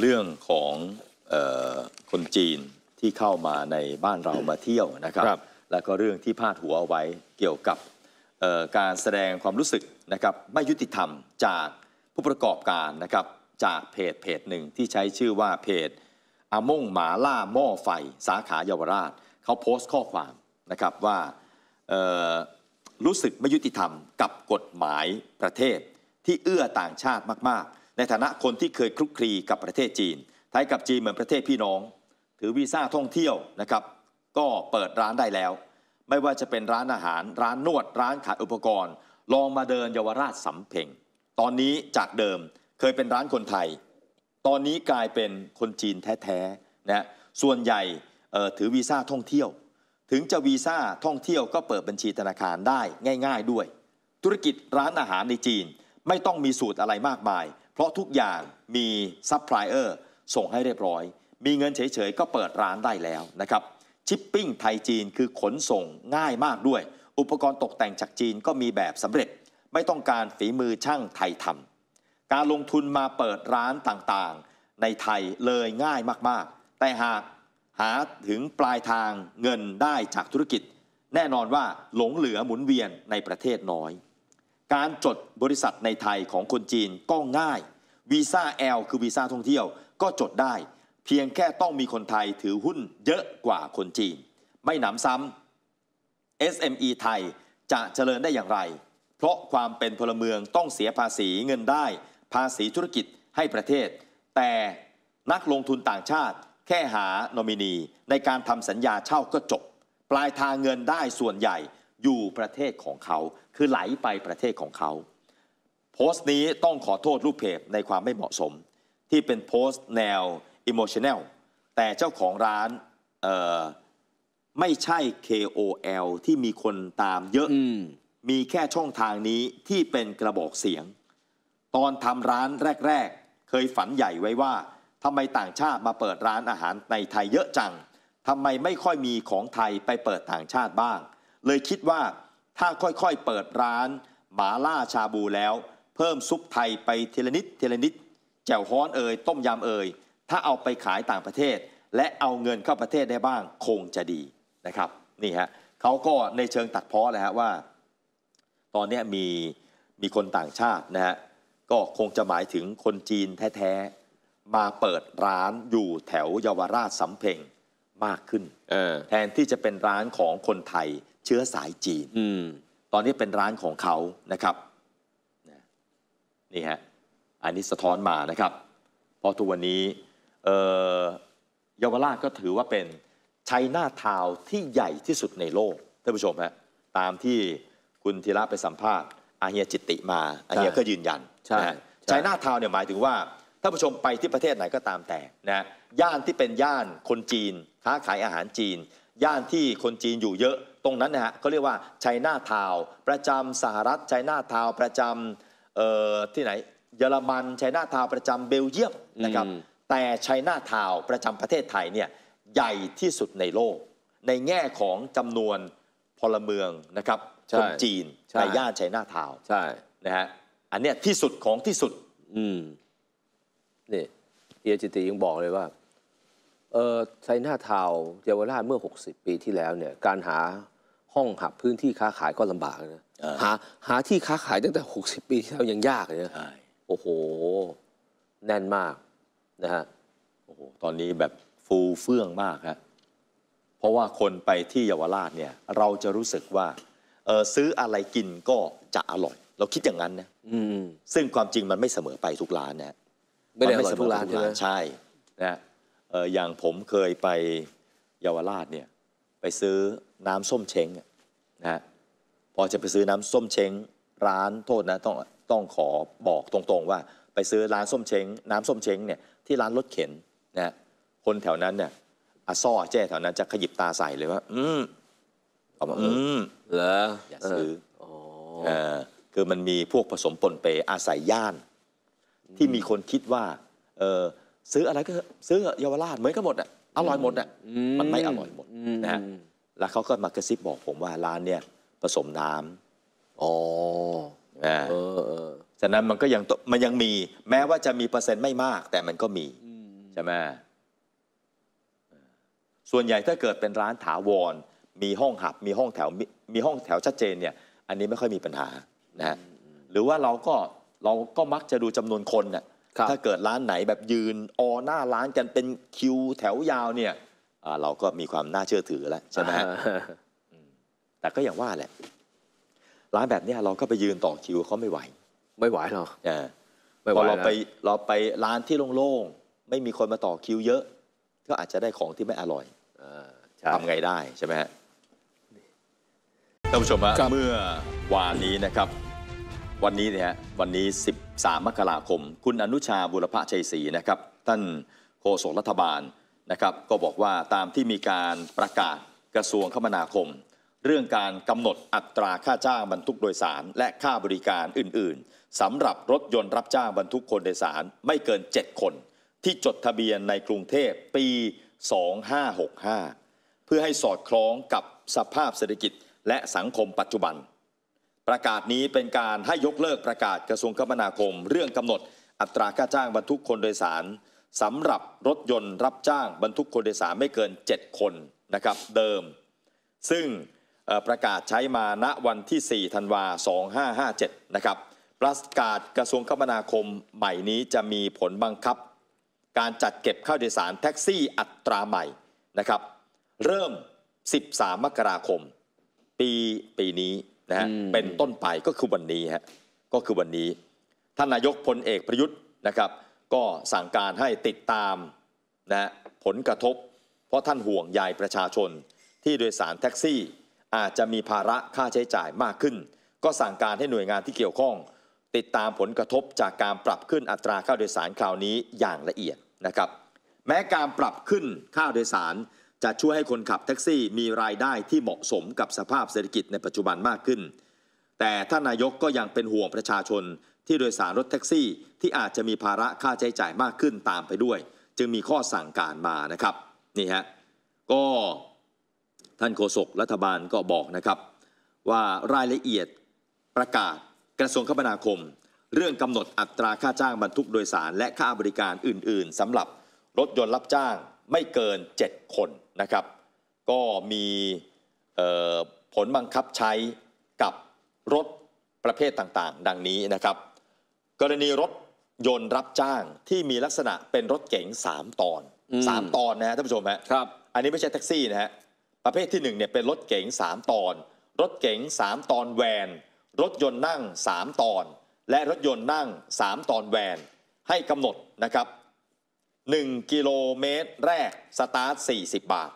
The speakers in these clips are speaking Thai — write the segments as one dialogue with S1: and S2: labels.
S1: เรื่องของคนจีนที่เข้ามาในบ้านเรามาเที่ยวนะครับแล้วก็เรื่องที่พาดหัวเอาไว้เกี่ยวกับการแสดงความรู้สึกนะครับไม่ยุติธรรมจากผู้ประกอบการนะครับจากเพจเพจหนึ่งที่ใช้ชื่อว่าเพจอามงหมาล่าหม้อไฟ สาขาเยาวราชเขาโพสต์ข้อความนะครับว่ารู้สึกไม่ยุติธรรมกับกฎหมายประเทศที่เอื้อต่างชาติมากในฐานะคนที่เคยคลุกคลีกับประเทศจีน ไทยกับจีนเหมือนประเทศพี่น้อง ถือวีซ่าท่องเที่ยวนะครับก็เปิดร้านได้แล้ว ไม่ว่าจะเป็นร้านอาหาร ร้านนวด ร้านขายอุปกรณ์ลองมาเดินเยาวราชสำเพ็งตอนนี้จากเดิมเคยเป็นร้านคนไทย ตอนนี้กลายเป็นคนจีนแท้ๆนะส่วนใหญ่ถือวีซ่าท่องเที่ยว ถึงจะวีซ่าท่องเที่ยวก็เปิดบัญชีธนาคารได้ง่าย ๆด้วย ธุรกิจร้านอาหารในจีนไม่ต้องมีสูตรอะไรมากมายเพราะทุกอย่างมีซัพพลายเออร์ส่งให้เรียบร้อย มีเงินเฉย ๆ ก็เปิดร้านได้แล้วนะครับ ชิปปิ้งไทยจีนคือขนส่งง่ายมากด้วย อุปกรณ์ตกแต่งจากจีนก็มีแบบสำเร็จ ไม่ต้องการฝีมือช่างไทยทำการลงทุนมาเปิดร้านต่าง ๆ ในไทยเลยง่ายมากๆ แต่หากหาถึงปลายทางเงินได้จากธุรกิจ แน่นอนว่าหลงเหลือหมุนเวียนในประเทศน้อยการจดบริษัทในไทยของคนจีนก็ง่ายวีซ่า L คือวีซ่าท่องเที่ยวก็จดได้ เพียงแค่ต้องมีคนไทยถือหุ้นเยอะกว่าคนจีน ไม่หนำซ้ำ SME ไทยจะเจริญได้อย่างไรเพราะความเป็นพลเมืองต้องเสียภาษีเงินได้ ภาษีธุรกิจให้ประเทศ แต่นักลงทุนต่างชาติ แค่หาโนมินี ในการทำสัญญาเช่าก็จบ ปลายทางเงินได้ส่วนใหญ่อยู่ประเทศของเขาคือไหลไปประเทศของเขา โพสต์นี้ต้องขอโทษลูกเพจในความไม่เหมาะสมที่เป็นโพสต์แนวอิโมชันแนลแต่เจ้าของร้านไม่ใช่ KOL ที่มีคนตามเยอะอมมีแค่ช่องทางนี้ที่เป็นกระบอกเสียง ตอนทำร้านแรก ๆ เคยฝันใหญ่ไว้ว่าทำไมต่างชาติมาเปิดร้านอาหารในไทยเยอะจังทำไมไม่ค่อยมีของไทยไปเปิดต่างชาติบ้างเลยคิดว่าถ้าค่อยๆเปิดร้าน หมาล่าชาบูแล้ว เพิ่มซุปไทยไปเทเลนิดเทเลนิดแจ่วฮ้อนเอ่ยต้มยำเอ่ยถ้าเอาไปขายต่างประเทศ และเอาเงินเข้าประเทศได้บ้าง คงจะดีนะครับนี่ฮะเขาก็ในเชิงตัดเพ้อเลยฮะว่า ตอนนี้มีมีคนต่างชาตินะฮะก็คงจะหมายถึงคนจีนแท้ๆมาเปิดร้านอยู่แถวเยาวราชสำเพ็งมากขึ้นแทนที่จะเป็นร้านของคนไทยเชื้อสายจีนอตอนนี้เป็นร้านของเขานะครับนี่ฮะ อันนี้สะท้อนมานะครับเพราะทุกวันนี้เยาวราชก็ถือว่าเป็นชัยนาทาวที่ใหญ่ที่สุดในโลกท่านผู้ชมฮะตามที่คุณธีระไปสัมภาษณ์อาเฮียจิตติมาอาเฮียก็ยืนยันใช่ชนยนาทาวเนี่ยหมายถึงว่าท่านผู้ชมไปที่ประเทศไหนก็ตามแต่นะย่านที่เป็นย่านคนจีน ค้าขายอาหารจีน ย่านที่คนจีนอยู่เยอะตรงนั้นนะฮะเขาเรียกว่าชัยนาทาวประจำสหรัฐชัยนาทาวประจำที่ไหนเยอรมันชัยนาทาวประจำเบลเยียมนะครับแต่ชัยนาทาวประจำประเทศไทยเนี่ยใหญ่ที่สุดในโลก ในแง่ของจำนวนพลเมืองนะครับคนจีนในย่านชัยนาทาวใช่นะฮะอันเนี้ยที่สุดของที่สุดอืมนี่เอจิติยังบอกเลยว่าเออไชน่าทาวเยาวราชเมื่อ60ปีที่แล้วเนี่ย การหาห้องหับพื้นที่ค้าขายก็ลำบากนะหาหาที่ค้าขายตั้งแต่60ปีที่แล้วยังยากเลยนะโอ้โห แน่นมากนะฮะโอ้โหตอนนี้แบบฟูเฟื่องมากฮะ เพราะว่าคนไปที่เยาวราชเนี่ย เราจะรู้สึกว่า เออซื้ออะไรกินก็จะอร่อย เราคิดอย่างนั้นนะอืมซึ่งความจริงมันไม่เสมอไปทุกร้านนะไม่ได้อร่อยทุกร้านใช่ใช่นะอย่างผมเคยไปเยาวราชเนี่ย ไปซื้อน้ำส้มเช้งนะฮะพอจะไปซื้อน้ำส้มเช้งร้านโทษนะ ต้องต้องขอบอกตรงๆว่า ไปซื้อร้านส้มเช้งน้ำส้มเช้งเนี่ยที่ร้านรถเข็นนะคนแถวนั้นเนี่ยอาซ่อแจ้แถวนั้น จะขยิบตาใส่เลยว่า อืมออกมาอืมเหรออย่าซื้ออ๋อคือมันมีพวกผสมปนเปอาศัยย่าน ที่มีคนคิดว่า เออซื้ออะไรก็ซื้อเยาวราชเหมือนกันหมดอ่ะอร่อยหมดอ่ะมันไม่อร่อยหมดนะฮะแล้วเขาก็มากระซิบบอกผมว่าร้านเนี่ย ผสมน้ำอ๋อนะฉะนั้นมันก็ยังมันยังมีแม้ว่าจะมีเปอร์เซ็นต์ไม่มาก แต่มันก็มีใช่ไหมส่วนใหญ่ถ้าเกิดเป็นร้านถาวร มีห้องหับมีห้องแถวมีห้องแถวชัดเจนเนี่ย อันนี้ไม่ค่อยมีปัญหานะฮะหรือว่าเราก็เราก็มักจะดูจำนวนคนเนี่ยถ้าเกิดร้านไหนแบบยืนออหน้าร้านกันเป็นคิวแถวยาวเนี่ยเราก็มีความน่าเชื่อถือแล้วใช่ไหมแต่ก็อย่างว่าแหละ ร้านแบบนี้เราก็ไปยืนต่อคิวเขาไม่ไหว ไม่ไหวหรอกพอเราไปเราไปร้านที่โล่งๆไม่มีคนมาต่อคิวเยอะ ก็อาจจะได้ของที่ไม่อร่อยทำไงได้ใช่ไหมฮะท่านผู้ชมฮะเมื่อวานนี้นะครับวันนี้เนี่ยวันนี้ 13 มกราคม คุณอนุชาบุรพชัยศรีนะครับท่านโฆษกรัฐบาลนะครับก็บอกว่าตามที่มีการประกาศกระทรวงคมนาคม เรื่องการกำหนดอัตราค่าจ้างบรรทุกโดยสารและค่าบริการอื่น ๆสำหรับรถยนต์รับจ้างบรรทุกคนโดยสารไม่เกิน 7 คนที่จดทะเบียนในกรุงเทพปี 2565 เพื่อให้สอดคล้องกับสภาพเศรษฐกิจ และสังคมปัจจุบันประกาศนี้เป็นการให้ยกเลิกประกาศกระทรวงคมนาคม เรื่องกำหนดอัตราค่าจ้างบรรทุกคนโดยสารสำหรับรถยนต์รับจ้างบรรทุกคนโดยสารไม่เกิน 7 คนนะครับเดิม ซึ่งประกาศใช้มาณวันที่4ธันวา2557นะครับประกาศกระทรวงคมนาคมใหม่นี้จะมีผลบังคับ การจัดเก็บค่าโดยสารแท็กซี่อัตราใหม่นะครับ เริ่ม 13 มกราคม ปีปีนี้นะฮะเป็นต้นไปก็คือวันนี้ฮะก็คือวันนี้ ท่านนายกพลเอกประยุทธ์นะครับก็สั่งการให้ติดตามนะผลกระทบ เพราะท่านห่วงใยประชาชน ที่โดยสารแท็กซี่อาจจะมีภาระค่าใช้จ่ายมากขึ้น ก็สั่งการให้หน่วยงานที่เกี่ยวข้อง ติดตามผลกระทบ จากการปรับขึ้นอัตราค่าโดยสารคราวนี้อย่างละเอียดนะครับแม้การปรับขึ้นค่าโดยสารจะช่วยให้คนขับแท็กซี่มีรายได้ที่เหมาะสมกับสภาพเศรษฐกิจในปัจจุบันมากขึ้น แต่ท่านนายกก็ยังเป็นห่วงประชาชน ที่โดยสารรถแท็กซี่ที่อาจจะมีภาระค่าใช้จ่ายมากขึ้นตามไปด้วย จึงมีข้อสั่งการมานะครับนี่ฮะก็ท่านโฆษกรัฐบาลก็บอกนะครับ ว่ารายละเอียดประกาศกระทรวงคมนาคม เรื่องกำหนดอัตราค่าจ้างบรรทุกโดยสารและค่าบริการอื่น ๆสำหรับรถยนต์รับจ้างไม่เกิน 7 คนนะครับก็มีผลบังคับใช้กับรถประเภทต่างๆ ดังนี้นะครับ กรณีรถยนต์รับจ้างที่มีลักษณะเป็นรถเก๋ง3 ตอน 3 ตอนนะฮะท่านผู้ชมฮะครับอันนี้ไม่ใช่แท็กซี่นะฮะประเภทที่1เนี่ยเป็นรถเก๋ง3 ตอน รถเก๋ง3 ตอนแวนรถยนต์นั่ง 3 ตอน และรถยนต์นั่ง 3 ตอนแวนให้กำหนดนะครับ1 กิโลเมตรแรกสตาร์ท40 บาท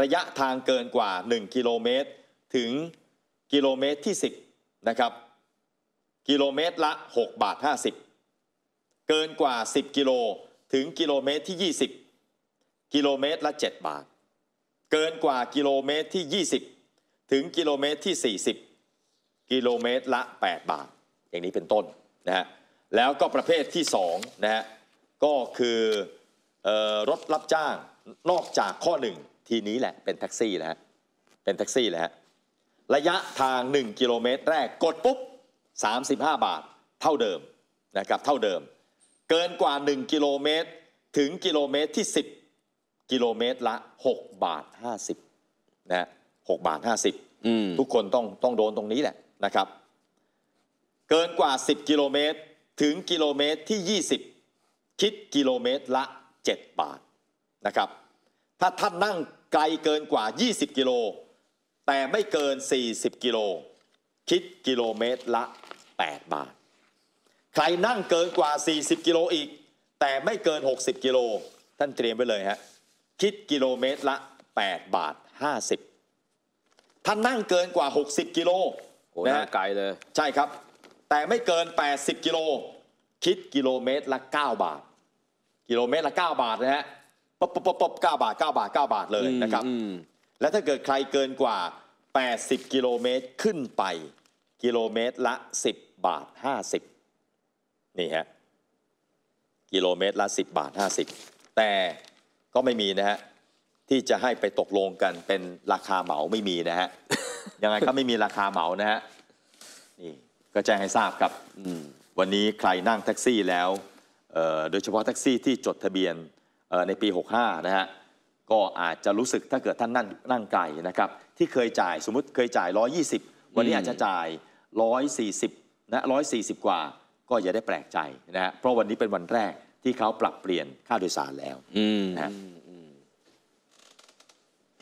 S1: ระยะทางเกินกว่า 1 กิโลเมตรถึงกิโลเมตรที่10นะครับกิโลเมตรละ6บาท50 เกินกว่า 10 กิโลถึงกิโลเมตรที่ 20 กิโลเมตรละ 7 บาท เกินกว่ากิโลเมตรที่ 20 ถึงกิโลเมตรที่ 40 กิโลเมตรละ 8 บาท อย่างนี้เป็นต้นนะฮะแล้วก็ประเภทที่2นะฮะก็คือรถรับจ้างนอกจากข้อหนึ่งทีนี้แหละเป็นแท็กซี่แล้วฮะเป็นแท็กซี่แล้วฮะระยะทาง 1 กิโลเมตร แรกกดปุ๊บ35 บาทเท่าเดิมนะครับเท่าเดิม เกินกว่า 1 กิโลเมตร ถึงกิโลเมตรที่ 10 กิโลเมตรละ 6 บาท 50นะหบาท 50ทุกคนต้องต้องโดนตรงนี้แหละนะครับ เกินกว่า 10 กิโลเมตร ถึงกิโลเมตรที่ 20 คิดกิโลเมตรละ7บาทนะครับถ้าท่านนั่งไกลเกินกว่า 20 กิโล แต่ไม่เกิน 40 กิโล คิดกิโลเมตรละ 8 บาท ใครนั่งเกินกว่า 40 กิโลอีก แต่ไม่เกิน 60 กิโล ท่านเตรียมไว้เลยฮะคิดกิโลเมตรละ 8 บาท 50 ท่านนั่งเกินกว่า 60 กิโลโอ้นะไกลเลยใช่ครับ แต่ไม่เกิน 80 กิโล คิดกิโลเมตรละ 9 บาทกิโลเมตรละ9บาทนะฮะป๊บป๊บป๊บปบเก้าบาท 9 บาท 9 บาทเลยนะครับและถ้าเกิดใครเกินกว่า 80 กิโลเมตรขึ้นไป กิโลเมตรละ 10 บาท 50นี่ฮะกิโลเมตรละ 10 บาท 50 แต่ก็ไม่มีนะฮะที่จะให้ไปตกลงกันเป็นราคาเหมาไม่มีนะฮะยังไงก็ไม่มีราคาเหมานะฮะนี่ก็แจ้งให้ทราบครับวันนี้ใครนั่งแท็กซี่แล้วโดยเฉพาะแท็กซี่ที่จดทะเบียนในปี 65 นะฮะ ก็อาจจะรู้สึกถ้าเกิดท่านนั่งนั่งไกลนะครับ ที่เคยจ่ายสมมติเคยจ่าย 120 วันนี้อาจจะจ่าย 140 นะ 140 กว่า ก็อย่าได้แปลกใจนะฮะ เพราะวันนี้เป็นวันแรกที่เขาปรับเปลี่ยนค่าโดยสารแล้วนะ